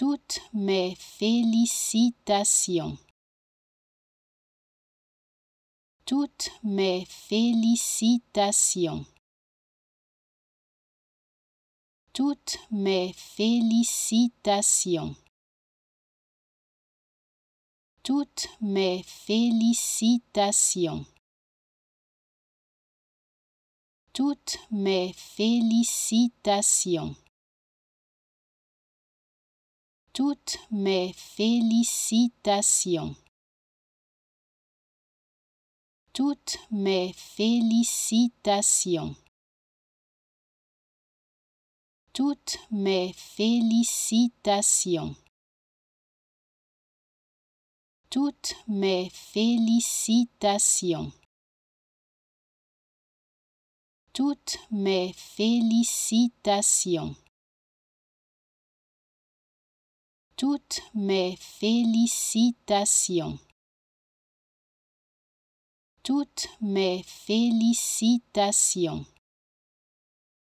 toutes mes félicitations. Toutes mes félicitations. Toutes mes félicitations. Toutes mes félicitations. Toutes mes félicitations toutes mes félicitations. Toutes mes félicitations. Toutes mes félicitations. Toutes mes félicitations. Toutes mes félicitations. toutes mes félicitations. Toutes mes félicitations.